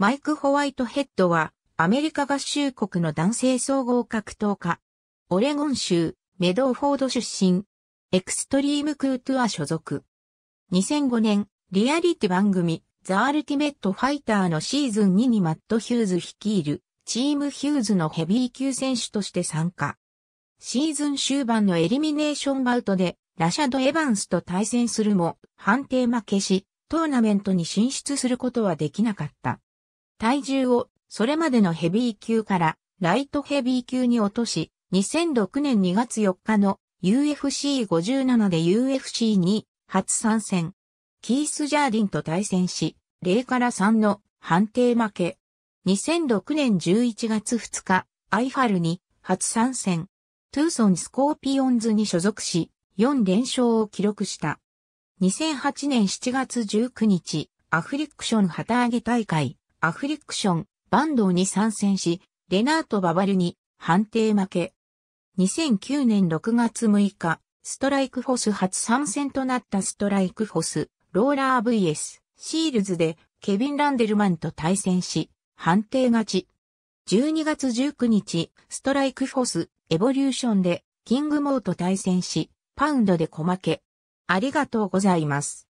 マイク・ホワイトヘッドは、アメリカ合衆国の男性総合格闘家。オレゴン州、メドーフォード出身。エクストリーム・クートゥア所属。2005年、リアリティ番組、ザ・アルティメット・ファイターのシーズン2にマット・ヒューズ率いる、チーム・ヒューズのヘビー級選手として参加。シーズン終盤のエリミネーションバウトで、ラシャド・エヴァンスと対戦するも、判定負けし、トーナメントに進出することはできなかった。体重をそれまでのヘビー級からライトヘビー級に落とし、2006年2月4日の UFC57 で UFC に初参戦。キース・ジャーディンと対戦し、0から3の判定負け。2006年11月2日、アイファルに初参戦。トゥーソン・スコーピオンズに所属し、4連勝を記録した。2008年7月19日、アフリクション旗揚げ大会、アフリクション、バンドに参戦し、レナート・ババルに判定負け。2009年6月6日、ストライクフォス初参戦となったストライクフォス、ローラー VS、シールズでケビン・ランデルマンと対戦し、判定勝ち。12月19日、ストライクフォス、エボリューションで、キング・モーと対戦し、パウンドで小負け。ありがとうございます。